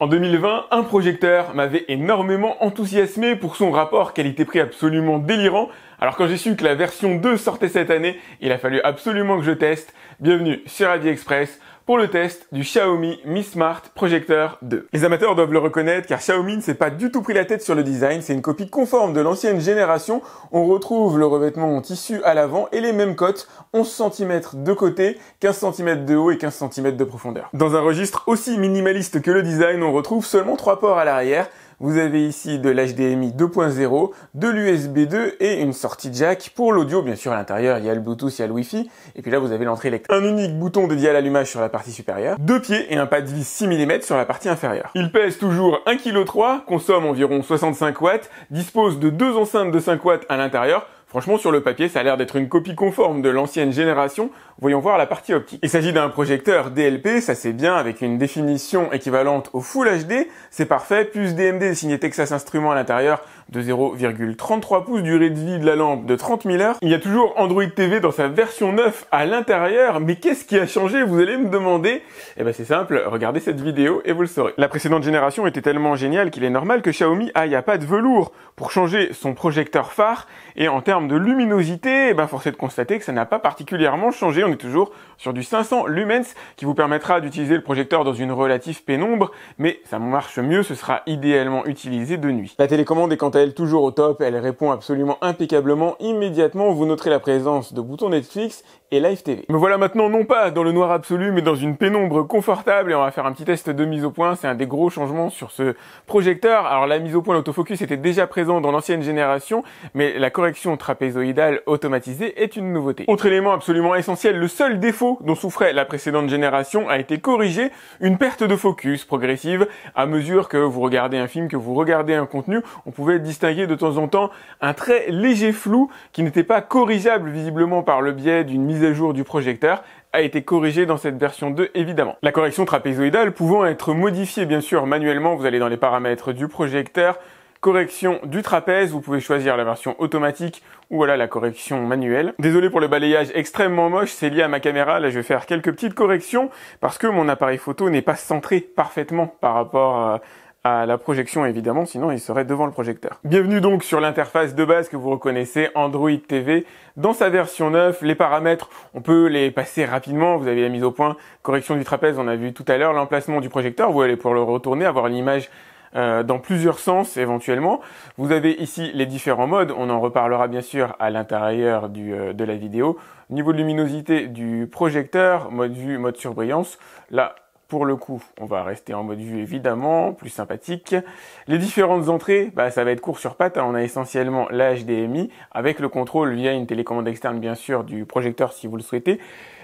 En 2020, un projecteur m'avait énormément enthousiasmé pour son rapport qualité-prix absolument délirant. Alors quand j'ai su que la version 2 sortait cette année, il a fallu absolument que je teste. Bienvenue sur AliExpress pour le test du Xiaomi Mi Smart Projecteur 2. Les amateurs doivent le reconnaître car Xiaomi ne s'est pas du tout pris la tête sur le design, c'est une copie conforme de l'ancienne génération, on retrouve le revêtement en tissu à l'avant et les mêmes cotes, 11 cm de côté, 15 cm de haut et 15 cm de profondeur. Dans un registre aussi minimaliste que le design, on retrouve seulement trois ports à l'arrière, vous avez ici de l'HDMI 2.0, de l'USB 2 et une sortie jack pour l'audio. Bien sûr, à l'intérieur, il y a le Bluetooth, il y a le Wi-Fi. Et puis là, vous avez l'entrée électrique. Un unique bouton dédié à l'allumage sur la partie supérieure, deux pieds et un pas de vis 6 mm sur la partie inférieure. Il pèse toujours 1,3 kg, consomme environ 65 watts, dispose de deux enceintes de 5 watts à l'intérieur, Franchement, sur le papier, ça a l'air d'être une copie conforme de l'ancienne génération. Voyons voir la partie optique. Il s'agit d'un projecteur DLP, ça c'est bien, avec une définition équivalente au Full HD. C'est parfait, plus DMD signé Texas Instruments à l'intérieur de 0,33 pouces, durée de vie de la lampe de 30 000 heures. Il y a toujours Android TV dans sa version 9 à l'intérieur, mais qu'est-ce qui a changé, vous allez me demander Eh ben c'est simple, regardez cette vidéo et vous le saurez. La précédente génération était tellement géniale qu'il est normal que Xiaomi aille à pas de velours pour changer son projecteur phare et en termes de luminosité, eh ben, force est de constater que ça n'a pas particulièrement changé. On est toujours sur du 500 lumens qui vous permettra d'utiliser le projecteur dans une relative pénombre, mais ça marche mieux, ce sera idéalement utilisé de nuit. La télécommande est quant à elle toujours au top, elle répond absolument impeccablement. Immédiatement, vous noterez la présence de boutons Netflix et Live TV. Me voilà maintenant non pas dans le noir absolu, mais dans une pénombre confortable et on va faire un petit test de mise au point. C'est un des gros changements sur ce projecteur. Alors la mise au point, l'autofocus était déjà présent dans l'ancienne génération, mais la correction trapézoïdale automatisée est une nouveauté. Autre élément absolument essentiel, le seul défaut dont souffrait la précédente génération a été corrigé, une perte de focus progressive. À mesure que vous regardez un film, que vous regardez un contenu, on pouvait distinguer de temps en temps un très léger flou qui n'était pas corrigeable visiblement par le biais d'une mise à jour du projecteur, a été corrigé dans cette version 2 évidemment. La correction trapézoïdale pouvant être modifiée bien sûr manuellement, vous allez dans les paramètres du projecteur, correction du trapèze, vous pouvez choisir la version automatique ou voilà la correction manuelle. Désolé pour le balayage extrêmement moche, c'est lié à ma caméra, là je vais faire quelques petites corrections parce que mon appareil photo n'est pas centré parfaitement par rapport euh, à la projection évidemment, sinon il serait devant le projecteur. Bienvenue donc sur l'interface de base que vous reconnaissez, Android TV. Dans sa version 9, les paramètres, on peut les passer rapidement. Vous avez la mise au point, correction du trapèze, on a vu tout à l'heure, l'emplacement du projecteur, vous allez pouvoir le retourner, avoir l'image euh, dans plusieurs sens éventuellement. Vous avez ici les différents modes, on en reparlera bien sûr à l'intérieur euh, de la vidéo. Niveau de luminosité du projecteur, mode vue, mode surbrillance. Là, pour le coup, on va rester en mode vue évidemment, plus sympathique. Les différentes entrées, bah, ça va être court sur patte. Hein. On a essentiellement la HDMI avec le contrôle via une télécommande externe bien sûr du projecteur si vous le souhaitez.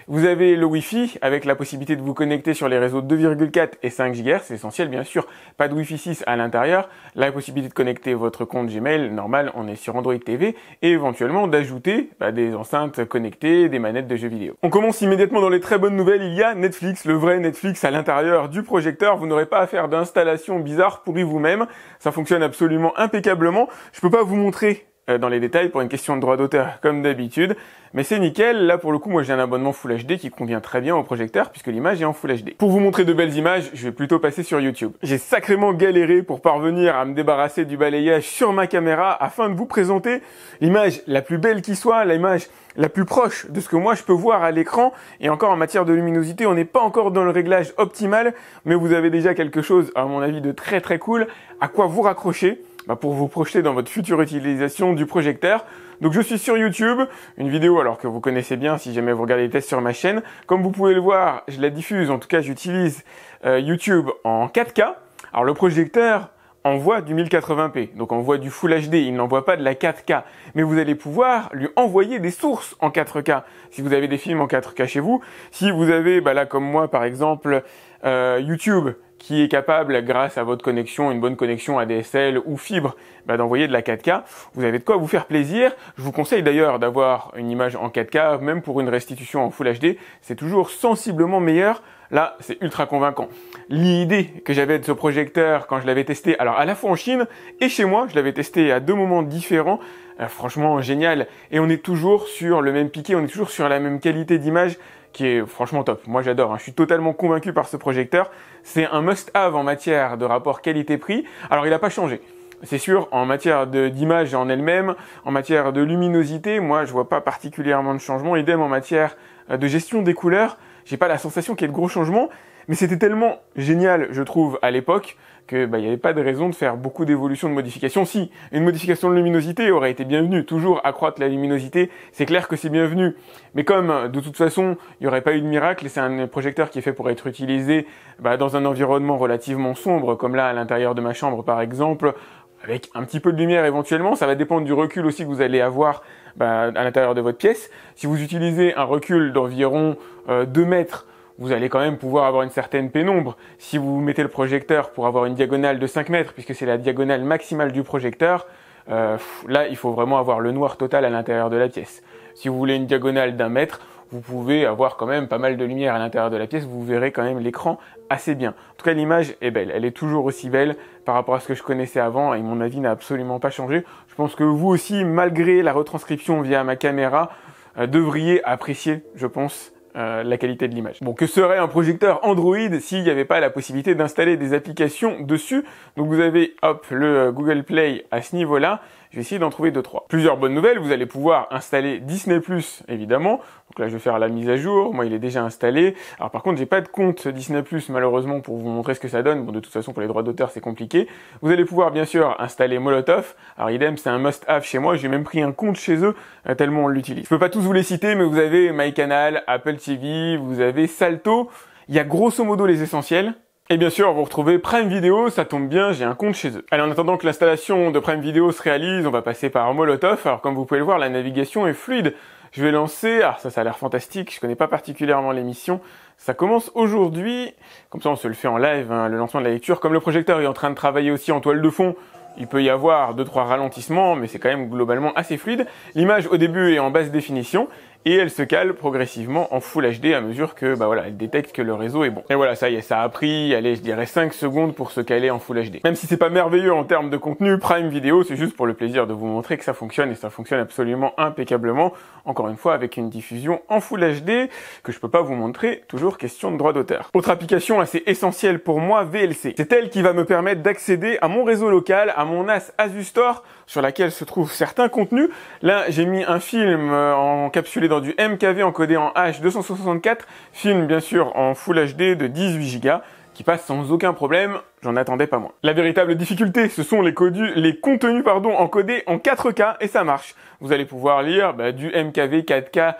Vous avez le Wi-Fi avec la possibilité de vous connecter sur les réseaux 2,4 et 5 GHz, c'est essentiel bien sûr. Pas de Wi-Fi 6 à l'intérieur, la possibilité de connecter votre compte Gmail, normal, on est sur Android TV, et éventuellement d'ajouter bah, des enceintes connectées, des manettes de jeux vidéo. On commence immédiatement dans les très bonnes nouvelles, il y a Netflix, le vrai Netflix à l'intérieur du projecteur, vous n'aurez pas à faire d'installation bizarre, pourrie vous-même, ça fonctionne absolument impeccablement. Je peux pas vous montrer euh, dans les détails pour une question de droit d'auteur comme d'habitude. Mais c'est nickel, là pour le coup moi j'ai un abonnement Full HD qui convient très bien au projecteur puisque l'image est en Full HD. Pour vous montrer de belles images, je vais plutôt passer sur YouTube. J'ai sacrément galéré pour parvenir à me débarrasser du balayage sur ma caméra afin de vous présenter l'image la plus belle qui soit, l'image la plus proche de ce que moi je peux voir à l'écran. Et encore en matière de luminosité, on n'est pas encore dans le réglage optimal, mais vous avez déjà quelque chose à mon avis de très très cool à quoi vous raccrocher bah, pour vous projeter dans votre future utilisation du projecteur. Donc je suis sur YouTube, une vidéo alors que vous connaissez bien si jamais vous regardez les tests sur ma chaîne. Comme vous pouvez le voir, je la diffuse, en tout cas j'utilise euh, YouTube en 4K. Alors le projecteur envoie du 1080p, donc envoie du Full HD, il n'envoie pas de la 4K, mais vous allez pouvoir lui envoyer des sources en 4K si vous avez des films en 4K chez vous, si vous avez, bah, là comme moi par exemple, euh, YouTube qui est capable, grâce à votre connexion, une bonne connexion ADSL ou fibre, bah, d'envoyer de la 4K. Vous avez de quoi vous faire plaisir. Je vous conseille d'ailleurs d'avoir une image en 4K, même pour une restitution en Full HD. C'est toujours sensiblement meilleur. Là, c'est ultra convaincant. L'idée que j'avais de ce projecteur quand je l'avais testé, alors à la fois en Chine et chez moi, je l'avais testé à deux moments différents. Euh, franchement, génial. Et on est toujours sur le même piqué, on est toujours sur la même qualité d'image qui est franchement top. Moi j'adore, hein. je suis totalement convaincu par ce projecteur. C'est un must-have en matière de rapport qualité-prix. Alors il n'a pas changé. C'est sûr, en matière d'image en elle-même, en matière de luminosité, moi je vois pas particulièrement de changement. Idem en matière euh, de gestion des couleurs, j'ai pas la sensation qu'il y ait de gros changements. Mais c'était tellement génial, je trouve, à l'époque, que n'y bah, avait pas de raison de faire beaucoup d'évolutions de modifications. Si une modification de luminosité aurait été bienvenue, toujours accroître la luminosité, c'est clair que c'est bienvenu. Mais comme de toute façon il n'y aurait pas eu de miracle, c'est un projecteur qui est fait pour être utilisé bah, dans un environnement relativement sombre, comme là à l'intérieur de ma chambre par exemple, avec un petit peu de lumière éventuellement, ça va dépendre du recul aussi que vous allez avoir bah, à l'intérieur de votre pièce. Si vous utilisez un recul d'environ 2 euh, mètres vous allez quand même pouvoir avoir une certaine pénombre. Si vous mettez le projecteur pour avoir une diagonale de 5 mètres, puisque c'est la diagonale maximale du projecteur, euh, là il faut vraiment avoir le noir total à l'intérieur de la pièce. Si vous voulez une diagonale d'un mètre, vous pouvez avoir quand même pas mal de lumière à l'intérieur de la pièce, vous verrez quand même l'écran assez bien. En tout cas, l'image est belle, elle est toujours aussi belle par rapport à ce que je connaissais avant et mon avis n'a absolument pas changé. Je pense que vous aussi, malgré la retranscription via ma caméra, euh, devriez apprécier, je pense, euh, la qualité de l'image. Bon, que serait un projecteur Android s'il n'y avait pas la possibilité d'installer des applications dessus Donc vous avez, hop, le euh, Google Play à ce niveau-là. Je vais d'en trouver 2-3. Plusieurs bonnes nouvelles, vous allez pouvoir installer Disney+, évidemment. Donc là, je vais faire la mise à jour. Moi, il est déjà installé. Alors par contre, j'ai pas de compte Disney+, malheureusement, pour vous montrer ce que ça donne. Bon, de toute façon, pour les droits d'auteur, c'est compliqué. Vous allez pouvoir, bien sûr, installer Molotov. Alors idem, c'est un must-have chez moi. J'ai même pris un compte chez eux, euh, tellement on l'utilise. Je peux pas tous vous les citer, mais vous avez MyCanal, Apple TV, vous avez Salto. Il y a grosso modo les essentiels. Et bien sûr, vous retrouvez Prime Video, ça tombe bien, j'ai un compte chez eux. Allez, en attendant que l'installation de Prime Video se réalise, on va passer par Molotov. Alors comme vous pouvez le voir, la navigation est fluide. Je vais lancer, alors ah, ça, ça a l'air fantastique, je connais pas particulièrement l'émission. Ça commence aujourd'hui, comme ça on se le fait en live, hein, le lancement de la lecture. Comme le projecteur est en train de travailler aussi en toile de fond, il peut y avoir 2-3 ralentissements, mais c'est quand même globalement assez fluide. L'image au début est en basse définition, et elle se cale progressivement en Full HD à mesure que bah voilà, elle détecte que le réseau est bon. Et voilà, ça y est, ça a pris, allez, je dirais 5 secondes pour se caler en Full HD. Même si c'est pas merveilleux en termes de contenu, Prime Vidéo, c'est juste pour le plaisir de vous montrer que ça fonctionne et ça fonctionne absolument impeccablement. Encore une fois, avec une diffusion en Full HD que je peux pas vous montrer, toujours question de droit d'auteur. Autre application assez essentielle pour moi, VLC. C'est elle qui va me permettre d'accéder à mon réseau local, à mon NAS Asus Store sur laquelle se trouvent certains contenus. Là, j'ai mis un film euh, encapsulé dans du MKV encodé en H264, film bien sûr en Full HD de 18 Go qui passe sans aucun problème, j'en attendais pas moins. La véritable difficulté, ce sont les, les contenus pardon, encodés en 4K et ça marche. Vous allez pouvoir lire bah, du MKV 4K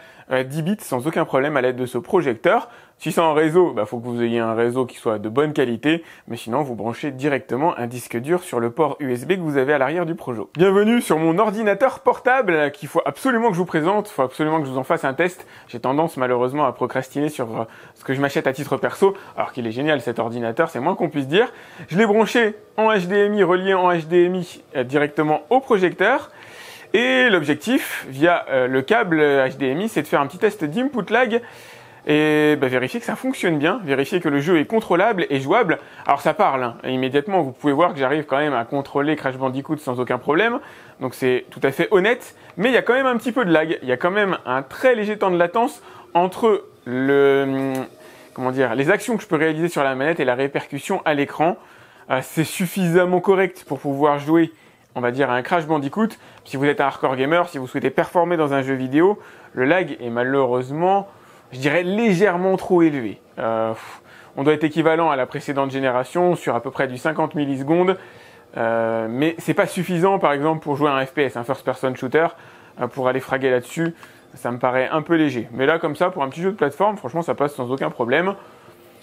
10 bits sans aucun problème à l'aide de ce projecteur. Si c'est en réseau, il bah, faut que vous ayez un réseau qui soit de bonne qualité, mais sinon vous branchez directement un disque dur sur le port USB que vous avez à l'arrière du Projo. Bienvenue sur mon ordinateur portable qu'il faut absolument que je vous présente, il faut absolument que je vous en fasse un test. J'ai tendance malheureusement à procrastiner sur euh, ce que je m'achète à titre perso, alors qu'il est génial cet ordinateur, c'est moins qu'on puisse dire. Je l'ai branché en HDMI, relié en HDMI euh, directement au projecteur. Et l'objectif, via euh, le câble HDMI, c'est de faire un petit test d'input lag et bah, vérifier que ça fonctionne bien, vérifier que le jeu est contrôlable et jouable. Alors ça parle, et hein, immédiatement vous pouvez voir que j'arrive quand même à contrôler Crash Bandicoot sans aucun problème, donc c'est tout à fait honnête, mais il y a quand même un petit peu de lag, il y a quand même un très léger temps de latence entre le, hum, comment dire, les actions que je peux réaliser sur la manette et la répercussion à l'écran. Euh, c'est suffisamment correct pour pouvoir jouer on va dire, à un Crash Bandicoot. Si vous êtes un hardcore gamer, si vous souhaitez performer dans un jeu vidéo, le lag est malheureusement je dirais, légèrement trop élevé. Euh, on doit être équivalent à la précédente génération sur à peu près du 50 millisecondes, euh, Mais ce n'est pas suffisant par exemple pour jouer un FPS, un first-person shooter, euh, pour aller fraguer là-dessus, ça me paraît un peu léger. Mais là, comme ça, pour un petit jeu de plateforme, franchement, ça passe sans aucun problème.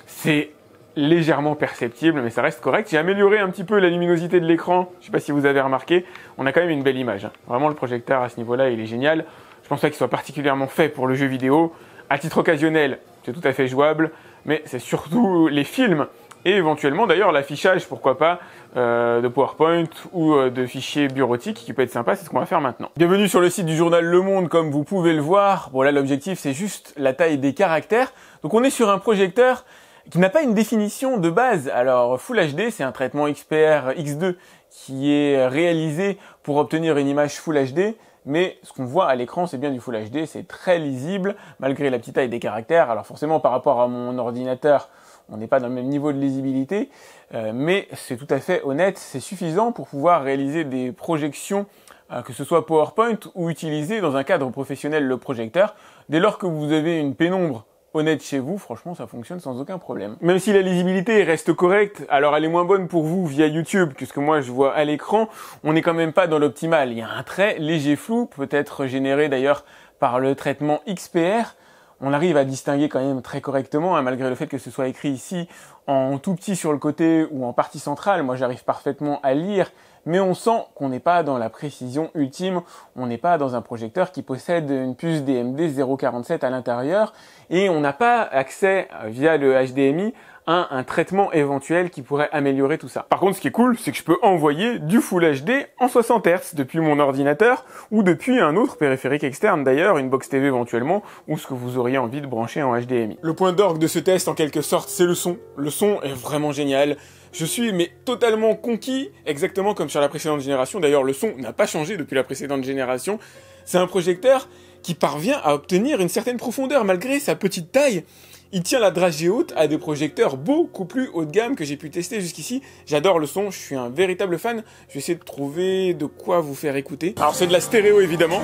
C'est légèrement perceptible, mais ça reste correct. J'ai amélioré un petit peu la luminosité de l'écran. Je ne sais pas si vous avez remarqué, on a quand même une belle image. Hein. Vraiment, le projecteur à ce niveau-là, il est génial. Je pense pas qu'il soit particulièrement fait pour le jeu vidéo. À titre occasionnel, c'est tout à fait jouable, mais c'est surtout les films et éventuellement d'ailleurs l'affichage, pourquoi pas, euh, de PowerPoint ou euh, de fichiers bureautiques qui peut être sympa, c'est ce qu'on va faire maintenant. Bienvenue sur le site du journal Le Monde, comme vous pouvez le voir. Bon là l'objectif c'est juste la taille des caractères. Donc on est sur un projecteur qui n'a pas une définition de base. Alors Full HD c'est un traitement XPR X2 qui est réalisé pour obtenir une image Full HD mais ce qu'on voit à l'écran, c'est bien du Full HD, c'est très lisible, malgré la petite taille des caractères. Alors forcément, par rapport à mon ordinateur, on n'est pas dans le même niveau de lisibilité, euh, mais c'est tout à fait honnête, c'est suffisant pour pouvoir réaliser des projections, euh, que ce soit PowerPoint ou utiliser dans un cadre professionnel le projecteur. Dès lors que vous avez une pénombre honnête chez vous, franchement, ça fonctionne sans aucun problème. Même si la lisibilité reste correcte, alors elle est moins bonne pour vous via YouTube que ce que moi je vois à l'écran, on n'est quand même pas dans l'optimal. Il y a un très léger flou, peut-être généré d'ailleurs par le traitement XPR. On arrive à distinguer quand même très correctement, hein, malgré le fait que ce soit écrit ici en tout petit sur le côté ou en partie centrale. Moi, j'arrive parfaitement à lire mais on sent qu'on n'est pas dans la précision ultime, on n'est pas dans un projecteur qui possède une puce DMD 0.47 à l'intérieur, et on n'a pas accès euh, via le HDMI à un traitement éventuel qui pourrait améliorer tout ça. Par contre, ce qui est cool, c'est que je peux envoyer du Full HD en 60 Hz depuis mon ordinateur ou depuis un autre périphérique externe d'ailleurs, une box TV éventuellement, ou ce que vous auriez envie de brancher en HDMI. Le point d'orgue de ce test en quelque sorte, c'est le son. Le son est vraiment génial. Je suis mais totalement conquis, exactement comme sur la précédente génération. D'ailleurs, le son n'a pas changé depuis la précédente génération. C'est un projecteur qui parvient à obtenir une certaine profondeur malgré sa petite taille. Il tient la dragée haute à des projecteurs beaucoup plus haut de gamme que j'ai pu tester jusqu'ici. J'adore le son, je suis un véritable fan. Je vais essayer de trouver de quoi vous faire écouter. Alors c'est de la stéréo évidemment.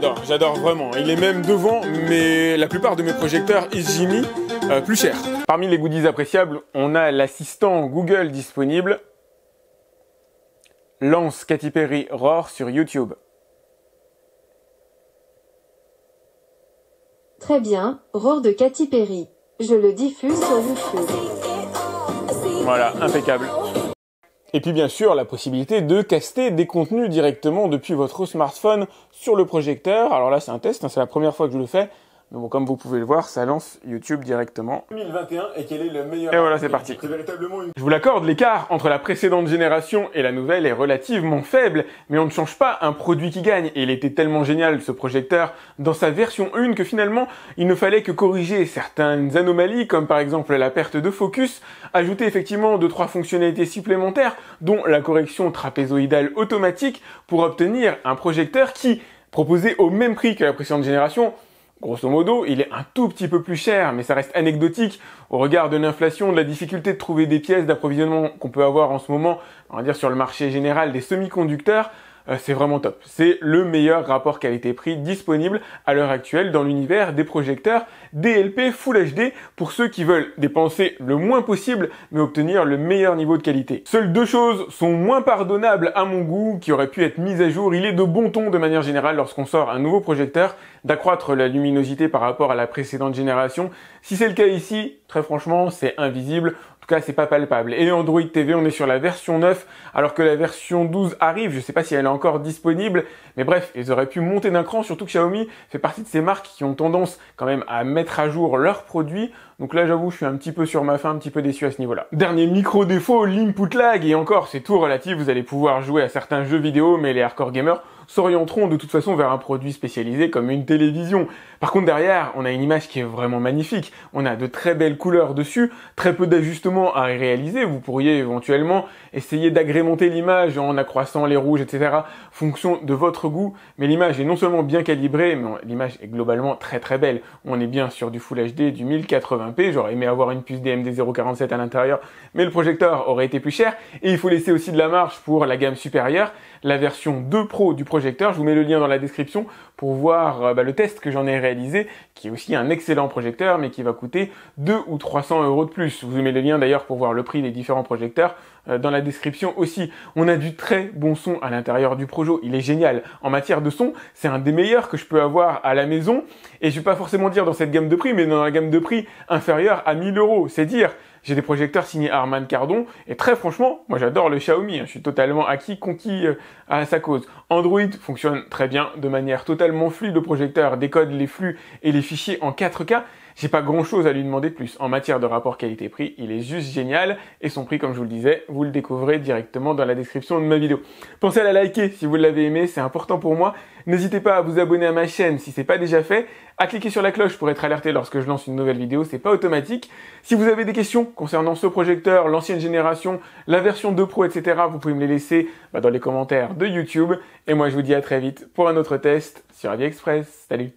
j'adore, j'adore vraiment. Il est même devant mais la plupart de mes projecteurs ISGIMI euh, plus cher. Parmi les goodies appréciables, on a l'assistant Google disponible. Lance Katy Perry Roar sur YouTube. Très bien, Roar de Katy Perry. Je le diffuse sur YouTube. Voilà, impeccable. Et puis bien sûr, la possibilité de caster des contenus directement depuis votre smartphone sur le projecteur. Alors là, c'est un test, hein, c'est la première fois que je le fais comme vous pouvez le voir, ça lance YouTube directement. 2021 et quel est le meilleur Et voilà, c'est parti. Je vous l'accorde, l'écart entre la précédente génération et la nouvelle est relativement faible, mais on ne change pas un produit qui gagne. Et il était tellement génial ce projecteur dans sa version 1 que finalement, il ne fallait que corriger certaines anomalies comme par exemple la perte de focus, ajouter effectivement deux trois fonctionnalités supplémentaires dont la correction trapézoïdale automatique pour obtenir un projecteur qui proposé au même prix que la précédente génération, Grosso modo, il est un tout petit peu plus cher, mais ça reste anecdotique au regard de l'inflation, de la difficulté de trouver des pièces d'approvisionnement qu'on peut avoir en ce moment, on va dire sur le marché général des semi-conducteurs. Euh, c'est vraiment top. C'est le meilleur rapport qualité-prix disponible à l'heure actuelle dans l'univers des projecteurs DLP Full HD pour ceux qui veulent dépenser le moins possible mais obtenir le meilleur niveau de qualité. Seules deux choses sont moins pardonnables à mon goût qui auraient pu être mises à jour. Il est de bon ton de manière générale lorsqu'on sort un nouveau projecteur d'accroître la luminosité par rapport à la précédente génération. Si c'est le cas ici, très franchement, c'est invisible En tout cas, c'est pas palpable. Et Android TV, on est sur la version 9, alors que la version 12 arrive. Je sais pas si elle est encore disponible. Mais bref, ils auraient pu monter d'un cran, surtout que Xiaomi fait partie de ces marques qui ont tendance quand même à mettre à jour leurs produits. Donc là, j'avoue, je suis un petit peu sur ma fin, un petit peu déçu à ce niveau-là. Dernier micro défaut, l'input lag. Et encore, c'est tout relatif. Vous allez pouvoir jouer à certains jeux vidéo, mais les hardcore gamers s'orienteront de toute façon vers un produit spécialisé comme une télévision. Par contre derrière, on a une image qui est vraiment magnifique, on a de très belles couleurs dessus, très peu d'ajustements à réaliser, vous pourriez éventuellement essayer d'agrémenter l'image en accroissant les rouges, etc., fonction de votre goût, mais l'image est non seulement bien calibrée, mais l'image est globalement très très belle. On est bien sur du Full HD, du 1080p, j'aurais aimé avoir une puce DMD 047 à l'intérieur, mais le projecteur aurait été plus cher, et il faut laisser aussi de la marge pour la gamme supérieure, la version 2 Pro du projecteur, je vous mets le lien dans la description pour voir euh, bah, le test que j'en ai réalisé réalisé, qui est aussi un excellent projecteur, mais qui va coûter 2 ou 300 euros de plus. vous mets le lien d'ailleurs pour voir le prix des différents projecteurs euh, dans la description aussi. On a du très bon son à l'intérieur du Projo, il est génial. En matière de son, c'est un des meilleurs que je peux avoir à la maison, et je ne vais pas forcément dire dans cette gamme de prix, mais dans la gamme de prix inférieure à 1000 euros, c'est dire. J'ai des projecteurs signés Armand Cardon, et très franchement, moi j'adore le Xiaomi, hein. je suis totalement acquis, conquis euh, à sa cause. Android fonctionne très bien, de manière totalement fluide, le projecteur décode les flux et les fichiers en 4K, j'ai pas grand chose à lui demander de plus. En matière de rapport qualité-prix, il est juste génial et son prix, comme je vous le disais, vous le découvrez directement dans la description de ma vidéo. Pensez à la liker si vous l'avez aimé, c'est important pour moi. N'hésitez pas à vous abonner à ma chaîne si c'est pas déjà fait, à cliquer sur la cloche pour être alerté lorsque je lance une nouvelle vidéo, c'est pas automatique. Si vous avez des questions concernant ce projecteur, l'ancienne génération, la version 2 Pro, etc., vous pouvez me les laisser bah, dans les commentaires de YouTube. Et moi, je vous dis à très vite pour un autre test sur Aliexpress. Salut